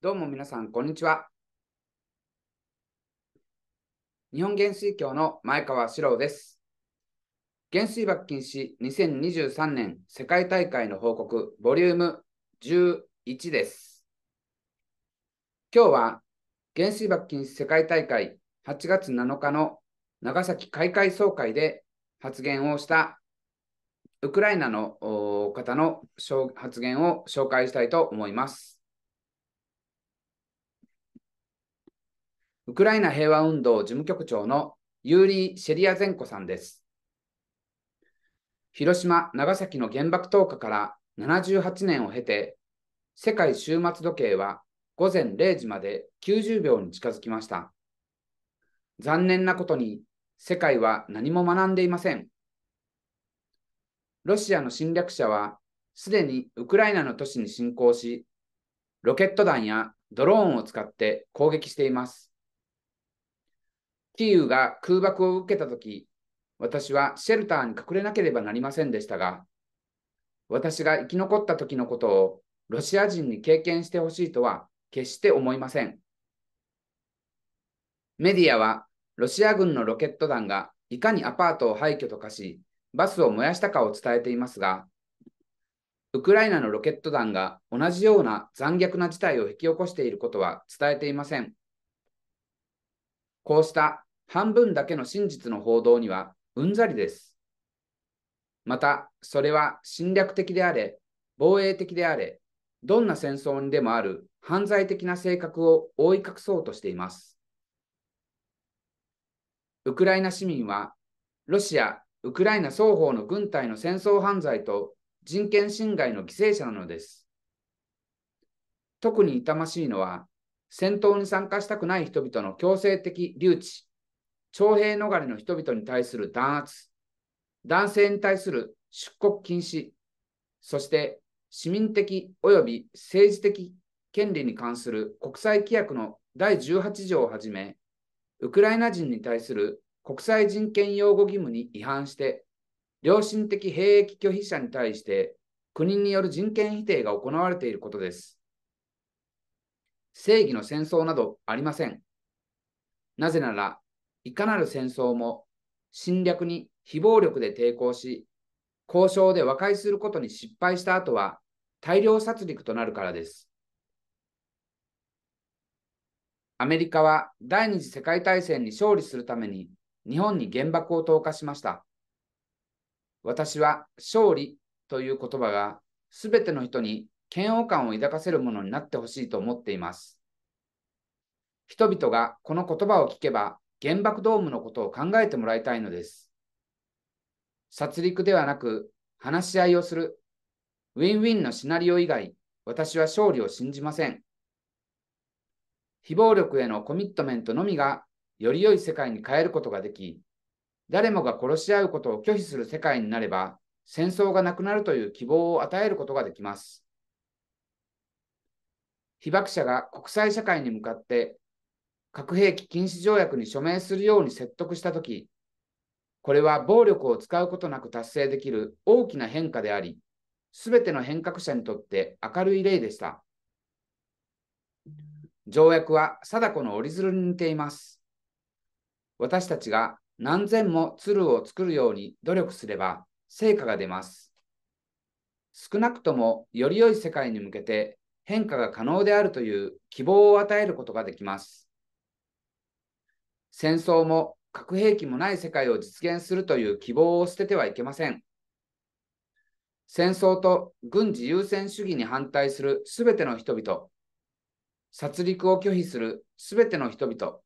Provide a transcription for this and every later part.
どうも皆さん、こんにちは。日本原水協の前川史郎です。原水爆禁止2023年世界大会の報告、ボリューム11です。今日は、原水爆禁止世界大会8月7日の長崎開会総会で発言をしたウクライナの方の発言を紹介したいと思います。ウクライナ平和運動事務局長のユーリー・シェリアゼンコさんです。広島、長崎の原爆投下から78年を経て、世界終末時計は午前0時まで90秒に近づきました。残念なことに世界は何も学んでいません。ロシアの侵略者はすでにウクライナの都市に侵攻し、ロケット弾やドローンを使って攻撃しています。キーウが空爆を受けたとき、私はシェルターに隠れなければなりませんでしたが、私が生き残った時のことをロシア人に経験してほしいとは決して思いません。メディアはロシア軍のロケット弾がいかにアパートを廃墟と化し、バスを燃やしたかを伝えていますが、ウクライナのロケット弾が同じような残虐な事態を引き起こしていることは伝えていません。こうした半分だけの真実の報道にはうんざりです。また、それは侵略的であれ、防衛的であれ、どんな戦争にでもある犯罪的な性格を覆い隠そうとしています。ウクライナ市民は、ロシア、ウクライナ双方の軍隊の戦争犯罪と人権侵害の犠牲者なのです。特に痛ましいのは、戦闘に参加したくない人々の強制的留置徴兵逃れの人々に対する弾圧、男性に対する出国禁止、そして市民的及び政治的権利に関する国際規約の第18条をはじめ、ウクライナ人に対する国際人権擁護義務に違反して、良心的兵役拒否者に対して国による人権否定が行われていることです。正義の戦争などありません。なぜなら、いかなる戦争も侵略に非暴力で抵抗し、交渉で和解することに失敗した後は大量殺戮となるからです。アメリカは第二次世界大戦に勝利するために日本に原爆を投下しました。私は勝利という言葉がすべての人に嫌悪感を抱かせるものになってほしいと思っています。人々がこの言葉を聞けば原爆ドームのことを考えてもらいたいのです。殺戮ではなく、話し合いをする。ウィンウィンのシナリオ以外、私は勝利を信じません。非暴力へのコミットメントのみが、より良い世界に変えることができ、誰もが殺し合うことを拒否する世界になれば、戦争がなくなるという希望を与えることができます。被爆者が国際社会に向かって核兵器禁止条約に署名するように説得したとき、これは暴力を使うことなく達成できる大きな変化であり、すべての変革者にとって明るい例でした。条約は貞子の折り鶴に似ています。私たちが何千も鶴を作るように努力すれば成果が出ます。少なくともより良い世界に向けて変化が可能であるという希望を与えることができます。戦争も核兵器もない世界を実現するという希望を捨ててはいけません。戦争と軍事優先主義に反対するすべての人々、殺戮を拒否するすべての人々、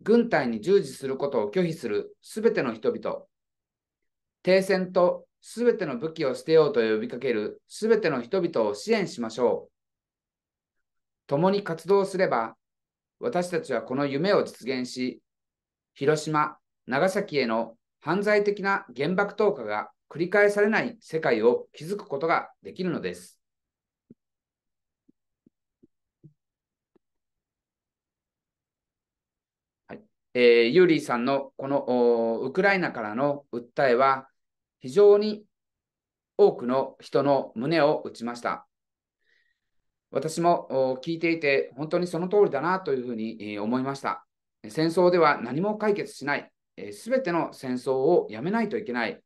軍隊に従事することを拒否するすべての人々、停戦とすべての武器を捨てようと呼びかけるすべての人々を支援しましょう。共に活動すれば私たちはこの夢を実現し、広島、長崎への犯罪的な原爆投下が繰り返されない世界を築くことができるのです。はいえー、ユーリーさんのこのウクライナからの訴えは非常に多くの人の胸を打ちました。私も聞いていて、本当にその通りだなというふうに思いました。戦争では何も解決しない。すべての戦争をやめないといけない。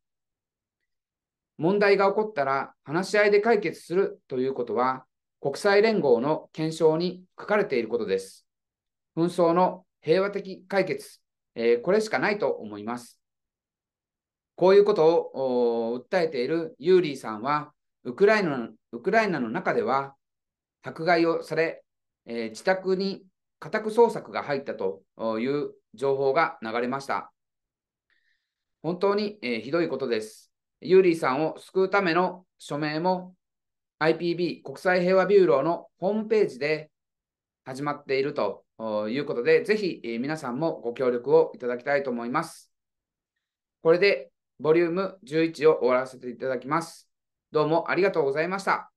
問題が起こったら話し合いで解決するということは、国際連合の検証に書かれていることです。紛争の平和的解決、これしかないと思います。こういうことを訴えているユーリーさんは、ウクライナのウクライナの中では迫害をされ、えー、自宅に家宅捜索が入ったという情報が流れました。本当に、えー、ひどいことです。ユーリーさんを救うための署名も IPB 国際平和ビューローのホームページで始まっているということで、ぜひ、えー、皆さんもご協力をいただきたいと思います。これでボリューム11を終わらせていただきます。どうもありがとうございました。